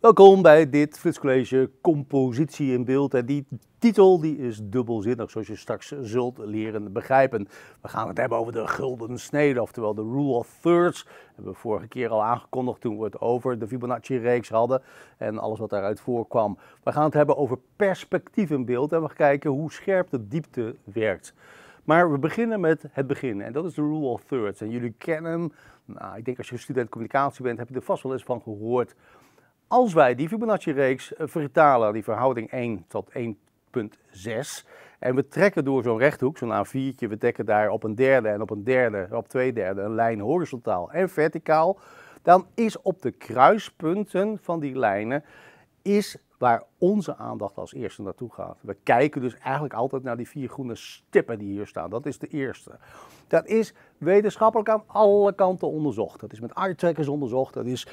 Welkom bij dit Frits College Compositie in Beeld. En die titel die is dubbelzinnig, zoals je straks zult leren begrijpen. We gaan het hebben over de gulden snede, oftewel de rule of thirds. Dat hebben we vorige keer al aangekondigd toen we het over de Fibonacci-reeks hadden en alles wat daaruit voorkwam. We gaan het hebben over perspectief in beeld en we gaan kijken hoe scherp de diepte werkt. Maar we beginnen met het begin en dat is de rule of thirds. En jullie kennen hem, nou, ik denk als je student communicatie bent, heb je er vast wel eens van gehoord. Als wij die Fibonacci-reeks eh, vertalen, die verhouding 1 tot 1,6, en we trekken door zo'n rechthoek, zo'n A4'tje, we dekken daar op een derde en op een derde, op twee derde, een lijn horizontaal en verticaal, dan is op de kruispunten van die lijnen, is waar onze aandacht als eerste naartoe gaat. We kijken dus eigenlijk altijd naar die vier groene stippen die hier staan. Dat is de eerste. Dat is wetenschappelijk aan alle kanten onderzocht. Dat is met eye-trackers onderzocht. Dat is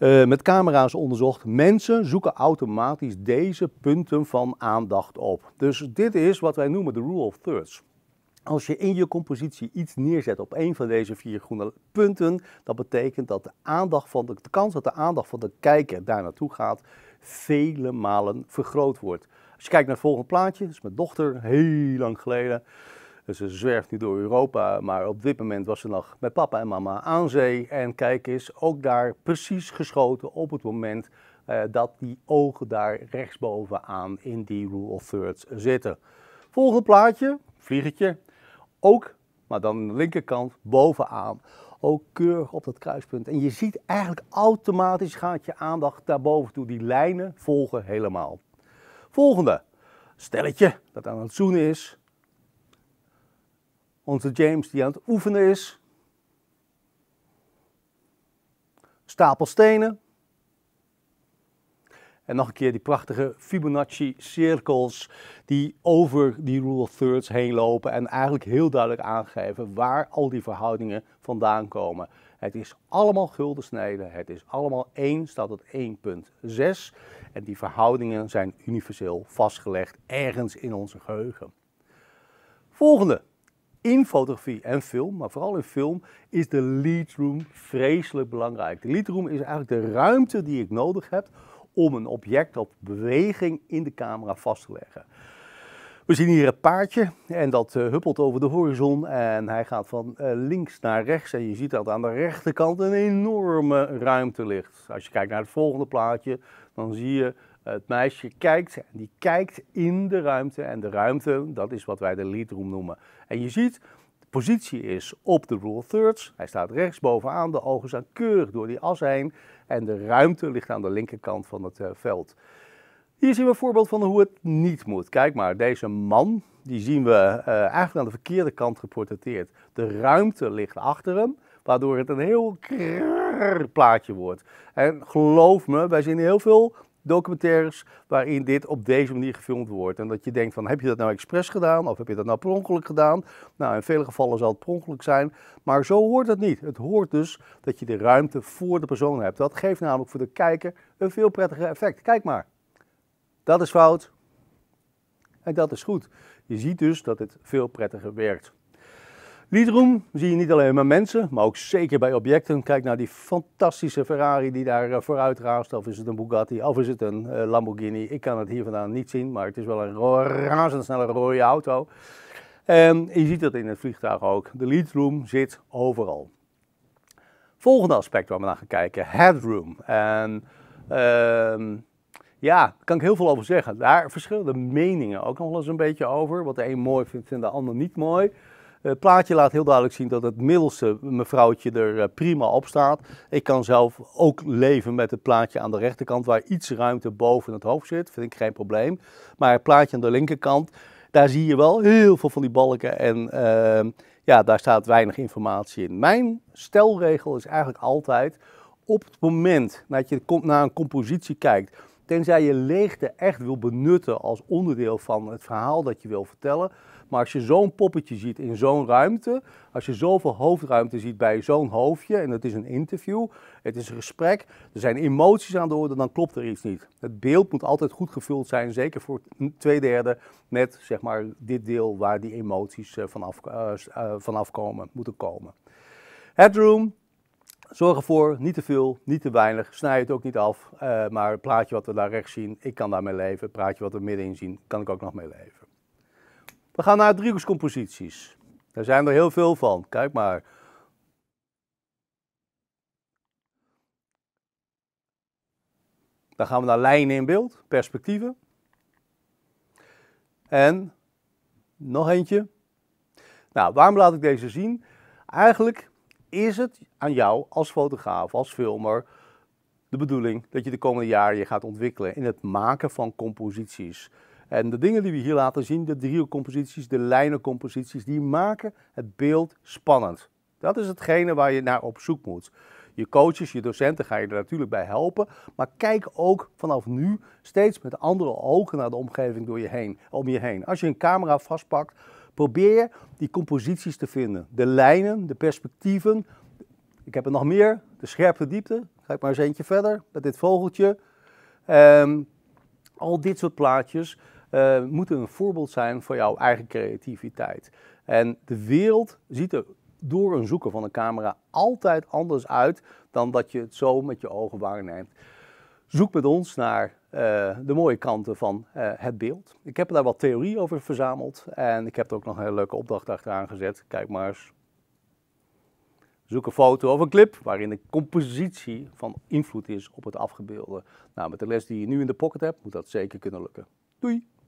eh, met camera's onderzocht. Mensen zoeken automatisch deze punten van aandacht op. Dus dit is wat wij noemen de rule of thirds. Als je in je compositie iets neerzet op een van deze vier groene punten, dat betekent dat de, aandacht van de, de kans dat de aandacht van de kijker daar naartoe gaat, vele malen vergroot wordt. Als je kijkt naar het volgende plaatje, dat is mijn dochter, heel lang geleden. Dus ze zwerft nu door Europa, maar op dit moment was ze nog met papa en mama aan zee. En kijk eens, ook daar precies geschoten op het moment eh, dat die ogen daar rechtsbovenaan in die rule of thirds zitten. Volgende plaatje, vliegertje. Ook, maar dan de linkerkant, bovenaan. Ook keurig op dat kruispunt. En je ziet eigenlijk automatisch gaat je aandacht daarboven toe. Die lijnen volgen helemaal. Volgende. Stelletje dat aan het zoenen is onze James die aan het oefenen is. Stapel stenen. En nog een keer die prachtige Fibonacci-cirkels die over die rule of thirds heen lopen en eigenlijk heel duidelijk aangeven waar al die verhoudingen vandaan komen. Het is allemaal gulden het is allemaal 1, staat het 1,6 en die verhoudingen zijn universeel vastgelegd ergens in onze geheugen. Volgende, in fotografie en film, maar vooral in film, is de lead room vreselijk belangrijk. De lead room is eigenlijk de ruimte die ik nodig heb om een object op beweging in de camera vast te leggen. We zien hier een paardje en dat eh, huppelt over de horizon en hij gaat van eh, links naar rechts. En je ziet dat aan de rechterkant een enorme ruimte ligt. Als je kijkt naar het volgende plaatje, dan zie je het meisje kijkt en die kijkt in de ruimte. En de ruimte, dat is wat wij de leadroom noemen. En je ziet, de positie is op de rule thirds. Hij staat rechts bovenaan, de ogen zijn keurig door die as heen. En de ruimte ligt aan de linkerkant van het eh, veld. Hier zien we een voorbeeld van hoe het niet moet. Kijk maar, deze man, die zien we eh, eigenlijk aan de verkeerde kant geportretteerd. De ruimte ligt achter hem, waardoor het een heel plaatje wordt. En geloof me, wij zien heel veel documentaires waarin dit op deze manier gefilmd wordt. En dat je denkt van, heb je dat nou expres gedaan of heb je dat nou per gedaan? Nou, in vele gevallen zal het per zijn, maar zo hoort het niet. Het hoort dus dat je de ruimte voor de persoon hebt. Dat geeft namelijk voor de kijker een veel prettiger effect. Kijk maar, dat is fout en dat is goed. Je ziet dus dat het veel prettiger werkt. Leadroom zie je niet alleen maar mensen, maar ook zeker bij objecten. Kijk naar die fantastische Ferrari die daar eh, vooruit raast. Of is het een Bugatti, of is het een eh, Lamborghini. Ik kan het hier vandaan niet zien, maar het is wel een razendsnelle rode auto. En je ziet dat in het vliegtuig ook. De leadroom zit overal. Volgende aspect waar we naar gaan kijken, headroom. En ehm, ja, daar kan ik heel veel over zeggen. Daar verschillen de meningen ook nog wel eens een beetje over. Wat de een mooi vindt en de ander niet mooi. Het eh, plaatje laat heel duidelijk zien dat het middelste mevrouwtje er eh, prima op staat. Ik kan zelf ook leven met het plaatje aan de rechterkant waar iets ruimte boven het hoofd zit. Vind ik geen probleem. Maar het plaatje aan de linkerkant, daar zie je wel heel veel van die balken en ehm, ja, daar staat weinig informatie in. Mijn stelregel is eigenlijk altijd op het moment dat je naar een compositie kijkt Tenzij je leegte echt wil benutten als onderdeel van het verhaal dat je wil vertellen. Maar als je zo'n poppetje ziet in zo'n ruimte, als je zoveel hoofdruimte ziet bij zo'n hoofdje, en het is een interview, het is een gesprek, er zijn emoties aan de orde, dan klopt er iets niet. Het beeld moet altijd goed gevuld zijn, zeker voor twee derde, met zeg maar dit deel waar die emoties eh, vanaf, uh, vanaf komen, moeten komen. Headroom, Zorg ervoor, niet te veel, niet te weinig. Snij het ook niet af. Eh, maar het plaatje wat we daar rechts zien, ik kan daarmee leven. Het plaatje wat we middenin zien, kan ik ook nog mee leven. We gaan naar driehoekscomposities. Daar zijn er heel veel van. Kijk maar. Dan gaan we naar lijnen in beeld, perspectieven. En nog eentje. Nou, waarom laat ik deze zien? Eigenlijk is het aan jou als fotograaf, als filmer, de bedoeling dat je de komende jaren je gaat ontwikkelen in het maken van composities. En de dingen die we hier laten zien, de driehoekcomposities, de lijnencomposities, die maken het beeld spannend. Dat is hetgene waar je naar op zoek moet. Je coaches, je docenten ga je er natuurlijk bij helpen, maar kijk ook vanaf nu steeds met andere ogen naar de omgeving door je heen, om je heen. Als je een camera vastpakt, Probeer die composities te vinden. De lijnen, de perspectieven. Ik heb er nog meer. De scherpe diepte. Ga ik maar eens eentje verder met dit vogeltje. Ehm, al dit soort plaatjes eh, moeten een voorbeeld zijn voor jouw eigen creativiteit. En de wereld ziet er door een zoeken van een camera altijd anders uit dan dat je het zo met je ogen waarneemt. Zoek met ons naar eh, de mooie kanten van eh, het beeld. Ik heb daar wat theorie over verzameld en ik heb er ook nog een hele leuke opdracht achteraan gezet. Kijk maar eens. Zoek een foto of een clip waarin de compositie van invloed is op het afgebeelde. Nou, met de les die je nu in de pocket hebt, moet dat zeker kunnen lukken. Doei!